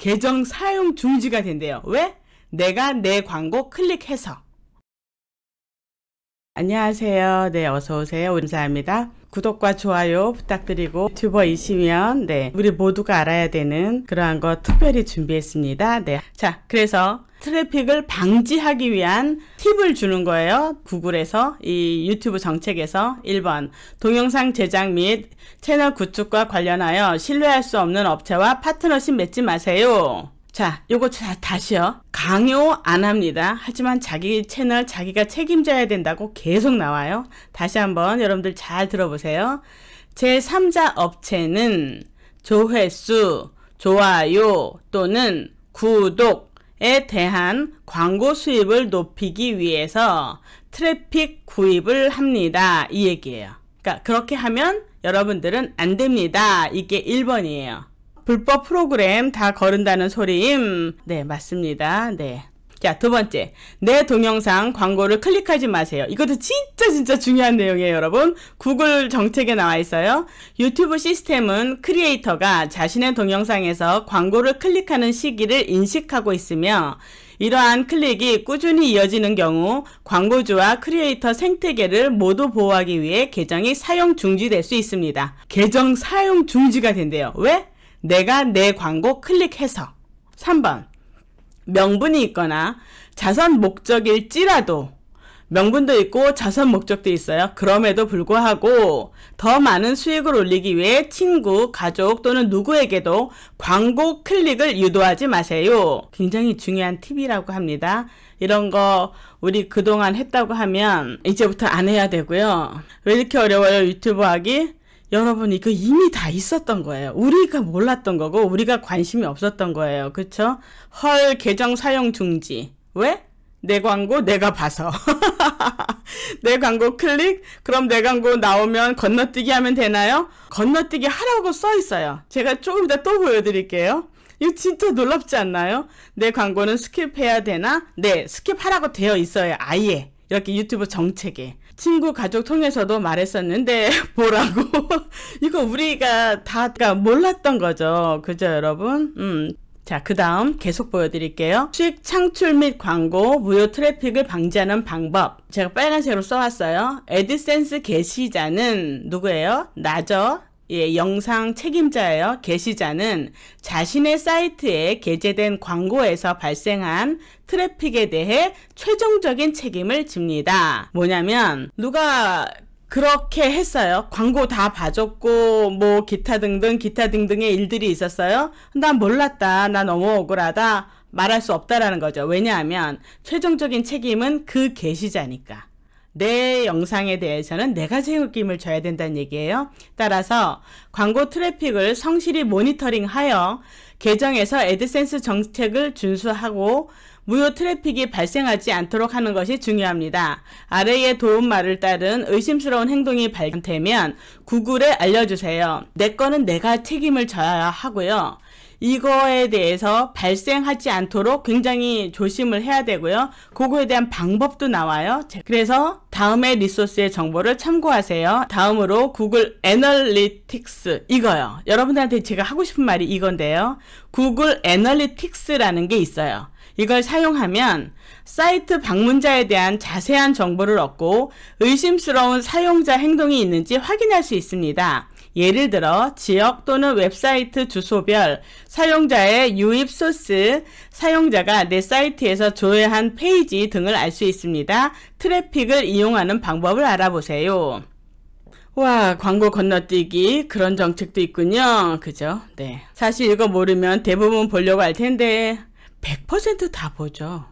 계정 사용 중지가 된대요. 왜? 내가 내 광고 클릭해서 안녕하세요. 네, 어서 오세요. 감사입니다 구독과 좋아요 부탁드리고 튜버 이시면 네 우리 모두가 알아야 되는 그러한 거 특별히 준비했습니다. 네, 자 그래서 트래픽을 방지하기 위한 팁을 주는 거예요. 구글에서 이 유튜브 정책에서 1번 동영상 제작 및 채널 구축과 관련하여 신뢰할 수 없는 업체와 파트너십 맺지 마세요. 자, 요거 자, 다시요. 강요 안 합니다. 하지만 자기 채널 자기가 책임져야 된다고 계속 나와요. 다시 한번 여러분들 잘 들어보세요. 제3자 업체는 조회수, 좋아요 또는 구독에 대한 광고 수입을 높이기 위해서 트래픽 구입을 합니다. 이 얘기예요. 그러니까 그렇게 하면 여러분들은 안 됩니다. 이게 1번이에요. 불법 프로그램 다 거른다는 소리임. 네, 맞습니다. 네. 자, 두 번째. 내 동영상 광고를 클릭하지 마세요. 이것도 진짜 진짜 중요한 내용이에요, 여러분. 구글 정책에 나와 있어요. 유튜브 시스템은 크리에이터가 자신의 동영상에서 광고를 클릭하는 시기를 인식하고 있으며 이러한 클릭이 꾸준히 이어지는 경우 광고주와 크리에이터 생태계를 모두 보호하기 위해 계정이 사용 중지될 수 있습니다. 계정 사용 중지가 된대요. 왜? 내가 내 광고 클릭해서 3번 명분이 있거나 자선 목적일지라도 명분도 있고 자선 목적도 있어요. 그럼에도 불구하고 더 많은 수익을 올리기 위해 친구, 가족 또는 누구에게도 광고 클릭을 유도하지 마세요. 굉장히 중요한 팁이라고 합니다. 이런 거 우리 그동안 했다고 하면 이제부터 안 해야 되고요. 왜 이렇게 어려워요? 유튜브 하기? 여러분이 그 이미 다 있었던 거예요. 우리가 몰랐던 거고 우리가 관심이 없었던 거예요. 그렇죠? 헐 계정 사용 중지. 왜? 내 광고 내가 봐서. 내 광고 클릭? 그럼 내 광고 나오면 건너뛰기 하면 되나요? 건너뛰기 하라고 써 있어요. 제가 조금 이따 또 보여드릴게요. 이거 진짜 놀랍지 않나요? 내 광고는 스킵해야 되나? 네, 스킵하라고 되어 있어요. 아예. 이렇게 유튜브 정책에. 친구 가족 통해서도 말했었는데 뭐라고 이거 우리가 다 그러니까 몰랐던 거죠 그죠 여러분 음. 자, 그 다음 계속 보여드릴게요. 수익 창출 및 광고, 무효 트래픽을 방지하는 방법. 제가 빨간색으로 써왔어요. 에드센스 게시자는 누구예요? 나죠? 예, 영상 책임자예요. 게시자는 자신의 사이트에 게재된 광고에서 발생한 트래픽에 대해 최종적인 책임을 집니다. 뭐냐면 누가 그렇게 했어요. 광고 다 봐줬고 뭐 기타 등등 기타 등등의 일들이 있었어요. 난 몰랐다. 나 너무 억울하다. 말할 수 없다라는 거죠. 왜냐하면 최종적인 책임은 그 게시자니까. 내 영상에 대해서는 내가 세우김을 져야 된다는 얘기예요. 따라서 광고 트래픽을 성실히 모니터링하여 계정에서 에드센스 정책을 준수하고 무효 트래픽이 발생하지 않도록 하는 것이 중요합니다. 아래의 도움말을 따른 의심스러운 행동이 발견되면 구글에 알려주세요. 내 거는 내가 책임을 져야 하고요. 이거에 대해서 발생하지 않도록 굉장히 조심을 해야 되고요. 그거에 대한 방법도 나와요. 그래서 다음에 리소스의 정보를 참고하세요. 다음으로 구글 애널리틱스 이거요. 여러분들한테 제가 하고 싶은 말이 이건데요. 구글 애널리틱스라는 게 있어요. 이걸 사용하면 사이트 방문자에 대한 자세한 정보를 얻고 의심스러운 사용자 행동이 있는지 확인할 수 있습니다. 예를 들어 지역 또는 웹사이트 주소별 사용자의 유입 소스, 사용자가 내 사이트에서 조회한 페이지 등을 알 수 있습니다. 트래픽을 이용하는 방법을 알아보세요. 와 광고 건너뛰기 그런 정책도 있군요 그죠 네 사실 이거 모르면 대부분 보려고 할 텐데 100%다 보죠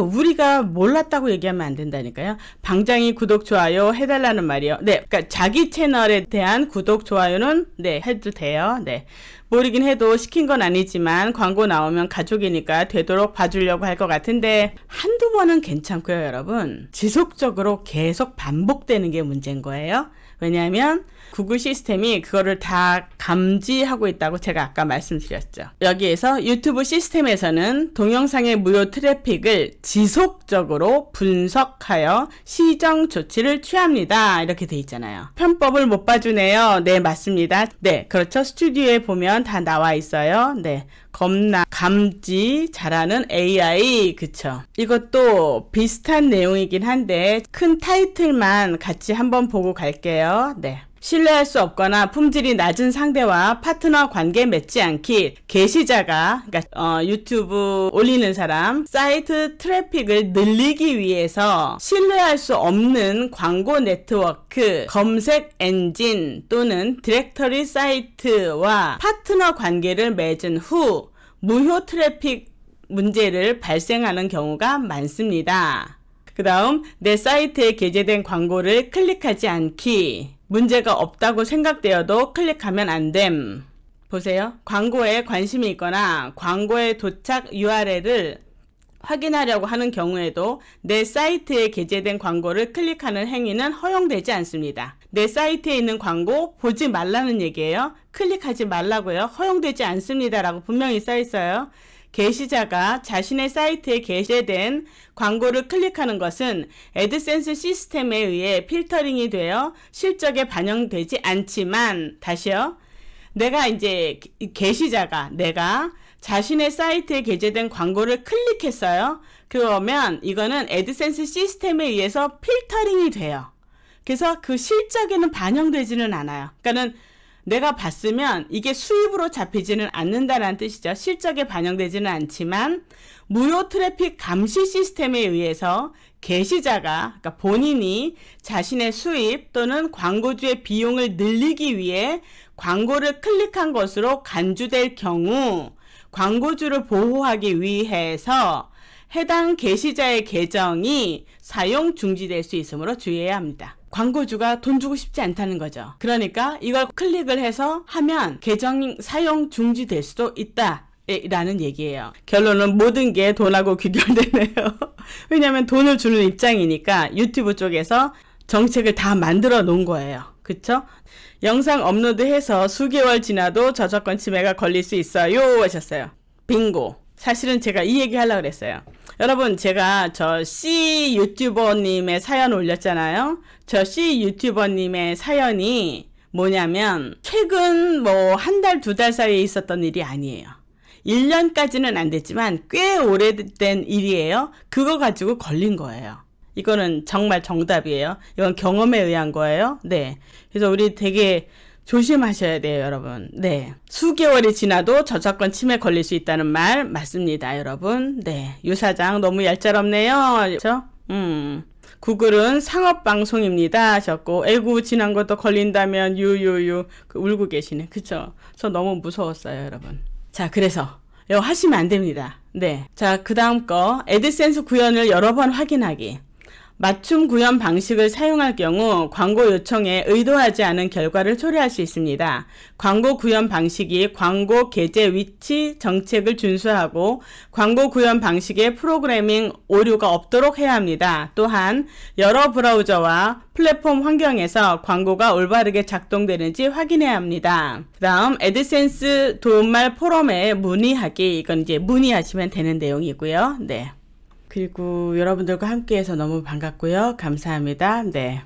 우리가 몰랐다고 얘기하면 안 된다니까요. 방장이 구독 좋아요 해달라는 말이요. 네, 그러니까 자기 채널에 대한 구독 좋아요는 네 해도 돼요. 네. 모르긴 해도 시킨 건 아니지만 광고 나오면 가족이니까 되도록 봐주려고 할 것 같은데 한두 번은 괜찮고요 여러분 지속적으로 계속 반복되는 게 문제인 거예요 왜냐하면 구글 시스템이 그거를 다 감지하고 있다고 제가 아까 말씀드렸죠 여기에서 유튜브 시스템에서는 동영상의 무료 트래픽을 지속적으로 분석하여 시정 조치를 취합니다. 이렇게 돼 있잖아요. 편법을 못 봐주네요. 네, 맞습니다. 네, 그렇죠. 스튜디오에 보면 다 나와 있어요. 네, 겁나 감지 잘하는 AI 그쵸 이것도 비슷한 내용이긴 한데 큰 타이틀만 같이 한번 보고 갈게요 네 신뢰할 수 없거나 품질이 낮은 상대와 파트너 관계 맺지 않기 게시자가 그러니까 어, 유튜브 올리는 사람 사이트 트래픽을 늘리기 위해서 신뢰할 수 없는 광고 네트워크 검색 엔진 또는 디렉터리 사이트와 파트너 관계를 맺은 후 무효 트래픽 문제를 발생하는 경우가 많습니다. 그 다음 내 사이트에 게재된 광고를 클릭하지 않기 문제가 없다고 생각되어도 클릭하면 안됨. 보세요. 광고에 관심이 있거나 광고에 도착 URL을 확인하려고 하는 경우에도 내 사이트에 게재된 광고를 클릭하는 행위는 허용되지 않습니다. 내 사이트에 있는 광고 보지 말라는 얘기예요. 클릭하지 말라고요. 허용되지 않습니다라고 분명히 써 있어요. 게시자가 자신의 사이트에 게재된 광고를 클릭하는 것은 에드센스 시스템에 의해 필터링이 되어 실적에 반영되지 않지만 다시요. 내가 이제 게시자가 내가 자신의 사이트에 게재된 광고를 클릭했어요. 그러면 이거는 에드센스 시스템에 의해서 필터링이 돼요. 그래서 그 실적에는 반영되지는 않아요. 그러니까는 내가 봤으면 이게 수입으로 잡히지는 않는다라는 뜻이죠. 실적에 반영되지는 않지만 무효 트래픽 감시 시스템에 의해서 게시자가 그러니까 본인이 자신의 수입 또는 광고주의 비용을 늘리기 위해 광고를 클릭한 것으로 간주될 경우 광고주를 보호하기 위해서 해당 게시자의 계정이 사용 중지될 수 있으므로 주의해야 합니다. 광고주가 돈 주고 싶지 않다는 거죠. 그러니까 이걸 클릭을 해서 하면 계정 사용 중지될 수도 있다. 라는 얘기예요. 결론은 모든 게 돈하고 귀결되네요. 왜냐하면 돈을 주는 입장이니까 유튜브 쪽에서 정책을 다 만들어 놓은 거예요. 그쵸? 영상 업로드해서 수개월 지나도 저작권 침해가 걸릴 수 있어요 하셨어요. 빙고. 사실은 제가 이 얘기 하려고 그랬어요. 여러분 제가 저 C 유튜버님의 사연 올렸잖아요. 저 C 유튜버님의 사연이 뭐냐면 최근 뭐 한 달 두 달 사이에 있었던 일이 아니에요. 1년까지는 안 됐지만 꽤 오래된 일이에요. 그거 가지고 걸린 거예요. 이거는 정말 정답이에요. 이건 경험에 의한 거예요. 네. 그래서 우리 되게 조심하셔야 돼요, 여러분. 네. 수개월이 지나도 저작권 침해 걸릴 수 있다는 말 맞습니다, 여러분. 네. 유사장 너무 얄짤없네요. 그렇죠? 음. 구글은 상업방송입니다 하셨고 에구 지난 것도 걸린다면 유유유 그 울고 계시네 그쵸 저 너무 무서웠어요 여러분 자 그래서 이거 하시면 안됩니다 네자 그 다음 거 에드센스 구현을 여러 번 확인하기 맞춤 구현 방식을 사용할 경우 광고 요청에 의도하지 않은 결과를 초래할 수 있습니다. 광고 구현 방식이 광고 게재 위치 정책을 준수하고 광고 구현 방식의 프로그래밍 오류가 없도록 해야 합니다. 또한 여러 브라우저와 플랫폼 환경에서 광고가 올바르게 작동되는지 확인해야 합니다. 그 다음 에드센스 도움말 포럼에 문의하기 이건 이제 문의하시면 되는 내용이고요. 네. 그리고 여러분들과 함께해서 너무 반갑고요. 감사합니다. 네.